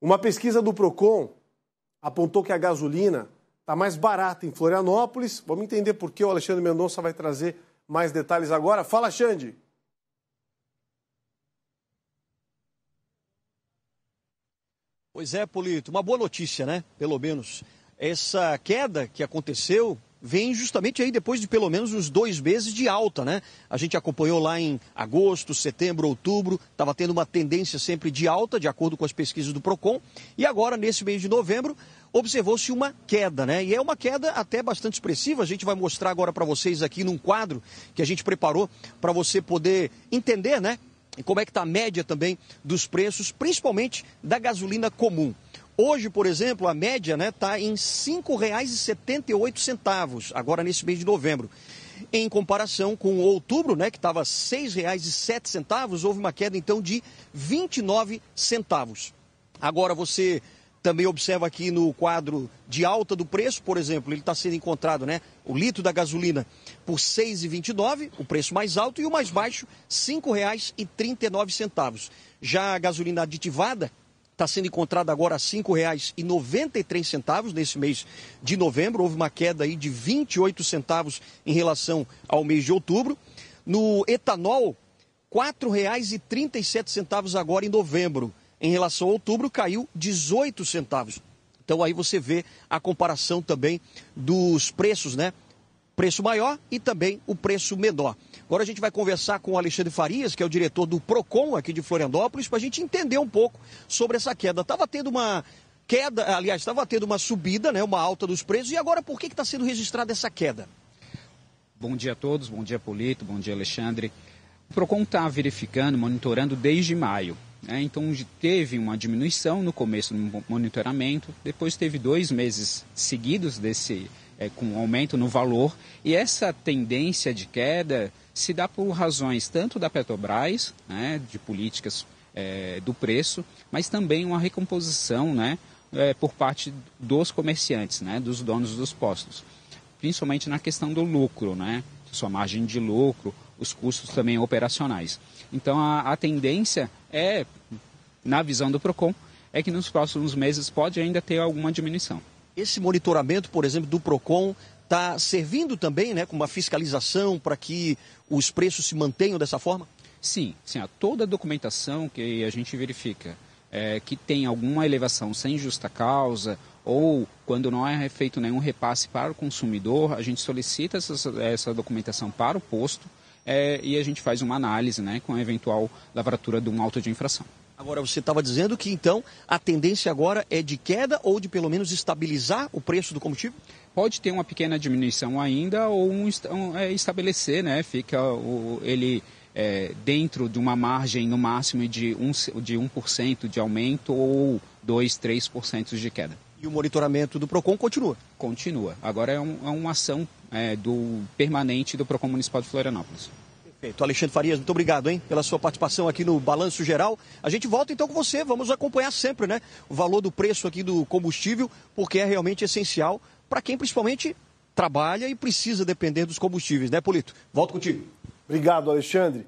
Uma pesquisa do Procon apontou que a gasolina está mais barata em Florianópolis. Vamos entender por que o Alexandre Mendonça vai trazer mais detalhes agora. Fala, Xande! Pois é, Polito, uma boa notícia, né? Pelo menos. Essa queda que aconteceu vem justamente aí depois de pelo menos uns dois meses de alta, né? A gente acompanhou lá em agosto, setembro, outubro, estava tendo uma tendência sempre de alta, de acordo com as pesquisas do PROCON, e agora, nesse mês de novembro, observou-se uma queda, né? E é uma queda até bastante expressiva. A gente vai mostrar agora para vocês aqui num quadro que a gente preparou para você poder entender, né? E como é que está a média também dos preços, principalmente da gasolina comum. Hoje, por exemplo, a média está né, tá em R$ 5,78, agora nesse mês de novembro. Em comparação com outubro, né, que estava R$ 6,07, houve uma queda então de 29 centavos. Agora você também observa aqui no quadro de alta do preço, por exemplo, ele está sendo encontrado, né, o litro da gasolina por R$ 6,29, o preço mais alto, e o mais baixo, R$ 5,39. Já a gasolina aditivada, está sendo encontrada agora a R$ 5,93 nesse mês de novembro. Houve uma queda aí de 28 centavos em relação ao mês de outubro. No etanol, R$ 4,37 agora em novembro. Em relação a outubro, caiu 18 centavos. Então aí você vê a comparação também dos preços, né? preço maior e também o preço menor. Agora a gente vai conversar com o Alexandre Farias, que é o diretor do PROCON aqui de Florianópolis, para a gente entender um pouco sobre essa queda. Estava tendo uma queda, aliás, estava tendo uma subida, né, uma alta dos preços, e agora por que está sendo registrada essa queda? Bom dia a todos, bom dia Polito, bom dia Alexandre. O PROCON está verificando, monitorando desde maio. Né? Então teve uma diminuição no começo do monitoramento, depois teve dois meses seguidos desse é, com aumento no valor. E essa tendência de queda se dá por razões tanto da Petrobras, né, de políticas é, do preço, mas também uma recomposição né, é, por parte dos comerciantes, né, dos donos dos postos, principalmente na questão do lucro, né, sua margem de lucro, os custos também operacionais. Então a, a tendência é, na visão do Procon, é que nos próximos meses pode ainda ter alguma diminuição. Esse monitoramento, por exemplo, do PROCON está servindo também né, como uma fiscalização para que os preços se mantenham dessa forma? Sim, sim. Toda a documentação que a gente verifica é, que tem alguma elevação sem justa causa ou quando não é feito nenhum repasse para o consumidor, a gente solicita essa, essa documentação para o posto é, e a gente faz uma análise né, com a eventual lavratura de um auto de infração. Agora, você estava dizendo que então a tendência agora é de queda ou de pelo menos estabilizar o preço do combustível? Pode ter uma pequena diminuição ainda ou um, um, é, estabelecer, né? Fica o, ele é, dentro de uma margem no máximo de, um, de 1% de aumento ou 2, 3% de queda. E o monitoramento do PROCON continua? Continua. Agora é, um, é uma ação é, do permanente do PROCON Municipal de Florianópolis. Perfeito. Alexandre Farias, muito obrigado, hein, pela sua participação aqui no Balanço Geral. A gente volta então com você, vamos acompanhar sempre, né, o valor do preço aqui do combustível, porque é realmente essencial para quem principalmente trabalha e precisa depender dos combustíveis, né, Polito? Volto contigo. Obrigado, Alexandre.